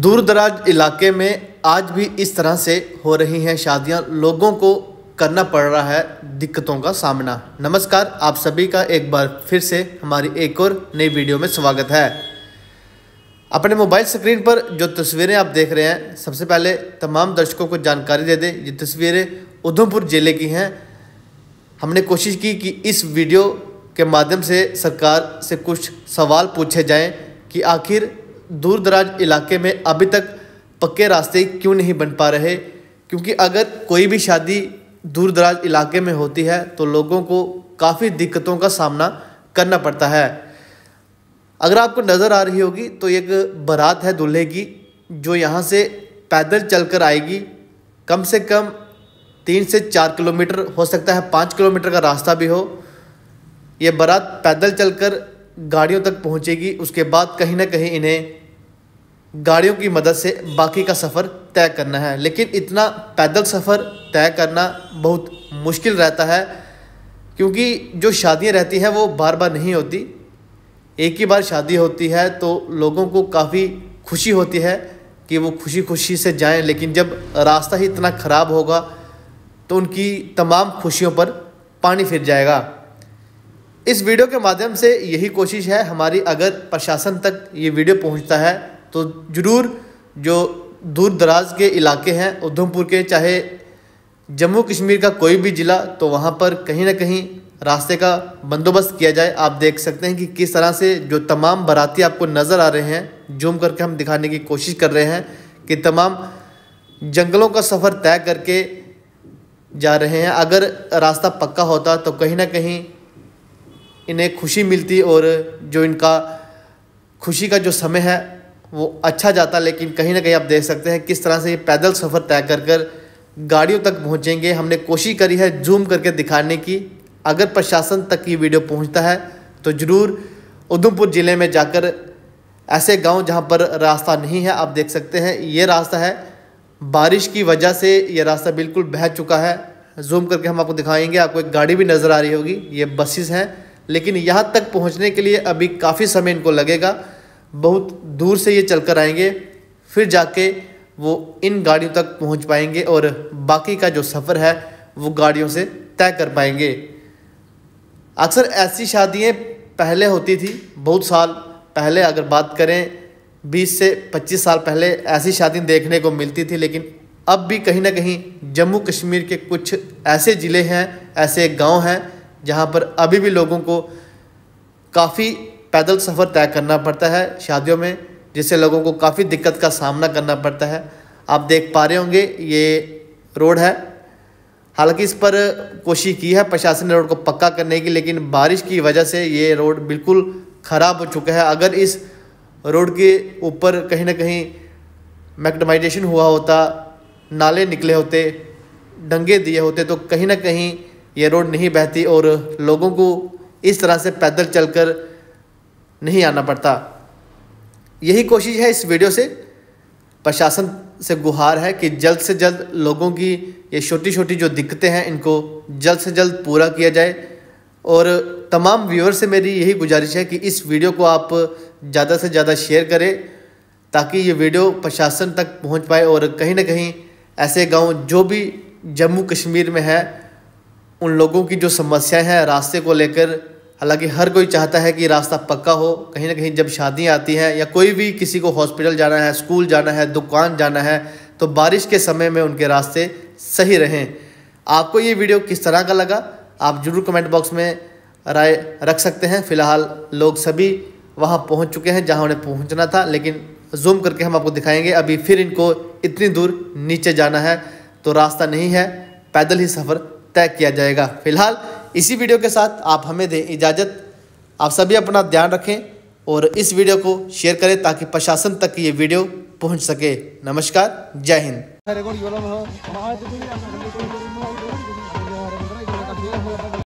दूर दराज इलाके में आज भी इस तरह से हो रही हैं शादियां लोगों को करना पड़ रहा है दिक्कतों का सामना नमस्कार आप सभी का एक बार फिर से हमारी एक और नई वीडियो में स्वागत है अपने मोबाइल स्क्रीन पर जो तस्वीरें आप देख रहे हैं सबसे पहले तमाम दर्शकों को जानकारी दे दें ये तस्वीरें उधमपुर ज़िले की हैं हमने कोशिश की कि इस वीडियो के माध्यम से सरकार से कुछ सवाल पूछे जाएँ कि आखिर दूर दराज इलाके में अभी तक पक्के रास्ते क्यों नहीं बन पा रहे क्योंकि अगर कोई भी शादी दूर दराज इलाके में होती है तो लोगों को काफ़ी दिक्कतों का सामना करना पड़ता है अगर आपको नज़र आ रही होगी तो एक बारात है दूल्हे की जो यहाँ से पैदल चलकर आएगी कम से कम तीन से चार किलोमीटर हो सकता है पाँच किलोमीटर का रास्ता भी हो ये बारात पैदल चलकर गाड़ियों तक पहुँचेगी उसके बाद कहीं ना कहीं इन्हें गाड़ियों की मदद से बाकी का सफ़र तय करना है लेकिन इतना पैदल सफ़र तय करना बहुत मुश्किल रहता है क्योंकि जो शादियां रहती हैं वो बार बार नहीं होती एक ही बार शादी होती है तो लोगों को काफ़ी खुशी होती है कि वो खुशी खुशी से जाएं लेकिन जब रास्ता ही इतना ख़राब होगा तो उनकी तमाम खुशियों पर पानी फिर जाएगा इस वीडियो के माध्यम से यही कोशिश है हमारी अगर प्रशासन तक ये वीडियो पहुंचता है तो ज़रूर जो दूर दराज के इलाके हैं उधमपुर के चाहे जम्मू कश्मीर का कोई भी ज़िला तो वहाँ पर कहीं ना कहीं रास्ते का बंदोबस्त किया जाए आप देख सकते हैं कि किस तरह से जो तमाम बाराती आपको नज़र आ रहे हैं जूम करके हम दिखाने की कोशिश कर रहे हैं कि तमाम जंगलों का सफ़र तय करके जा रहे हैं अगर रास्ता पक्का होता तो कहीं ना कहीं इन्हें खुशी मिलती और जो इनका खुशी का जो समय है वो अच्छा जाता लेकिन कहीं ना कहीं आप देख सकते हैं किस तरह से ये पैदल सफ़र तय कर कर गाड़ियों तक पहुँचेंगे हमने कोशिश करी है जूम करके दिखाने की अगर प्रशासन तक ये वीडियो पहुँचता है तो ज़रूर उधमपुर ज़िले में जाकर ऐसे गांव जहां पर रास्ता नहीं है आप देख सकते हैं ये रास्ता है बारिश की वजह से ये रास्ता बिल्कुल बह चुका है जूम करके हम आपको दिखाएंगे आपको एक गाड़ी भी नज़र आ रही होगी ये बसेस हैं लेकिन यहाँ तक पहुँचने के लिए अभी काफ़ी समय इनको लगेगा बहुत दूर से ये चल कर आएंगे फिर जाके वो इन गाड़ियों तक पहुंच पाएंगे और बाकी का जो सफ़र है वो गाड़ियों से तय कर पाएंगे अक्सर ऐसी शादियाँ पहले होती थी बहुत साल पहले अगर बात करें 20 से 25 साल पहले ऐसी शादी देखने को मिलती थी लेकिन अब भी कहीं ना कहीं जम्मू कश्मीर के कुछ ऐसे ज़िले हैं ऐसे गांव हैं जहां पर अभी भी लोगों को काफ़ी पैदल सफ़र तय करना पड़ता है शादियों में जिससे लोगों को काफ़ी दिक्कत का सामना करना पड़ता है आप देख पा रहे होंगे ये रोड है हालांकि इस पर कोशिश की है प्रशासन ने रोड को पक्का करने की लेकिन बारिश की वजह से ये रोड बिल्कुल ख़राब हो चुका है अगर इस रोड के ऊपर कहीं ना कहीं मैकडमाइजेशन हुआ होता नाले निकले होते डंगे दिए होते तो कहीं ना कहीं ये रोड नहीं बहती और लोगों को इस तरह से पैदल चलकर नहीं आना पड़ता यही कोशिश है इस वीडियो से प्रशासन से गुहार है कि जल्द से जल्द लोगों की ये छोटी छोटी जो दिक्कतें हैं इनको जल्द से जल्द पूरा किया जाए और तमाम व्यूअर से मेरी यही गुजारिश है कि इस वीडियो को आप ज़्यादा से ज़्यादा शेयर करें ताकि ये वीडियो प्रशासन तक पहुंच पाए और कहीं ना कहीं ऐसे गांव जो भी जम्मू कश्मीर में है उन लोगों की जो समस्याएं हैं रास्ते को लेकर हालांकि हर कोई चाहता है कि रास्ता पक्का हो कहीं ना कहीं जब शादियाँ आती हैं या कोई भी किसी को हॉस्पिटल जाना है स्कूल जाना है दुकान जाना है तो बारिश के समय में उनके रास्ते सही रहें आपको ये वीडियो किस तरह का लगा आप जरूर कमेंट बॉक्स में राय रख सकते हैं फ़िलहाल लोग सभी वहाँ पहुँच चुके हैं जहाँ उन्हें पहुँचना था लेकिन जूम करके हम आपको दिखाएंगे अभी फिर इनको इतनी दूर नीचे जाना है तो रास्ता नहीं है पैदल ही सफ़र तय किया जाएगा फिलहाल इसी वीडियो के साथ आप हमें दें इजाज़त आप सभी अपना ध्यान रखें और इस वीडियो को शेयर करें ताकि प्रशासन तक ये वीडियो पहुंच सके नमस्कार जय हिंद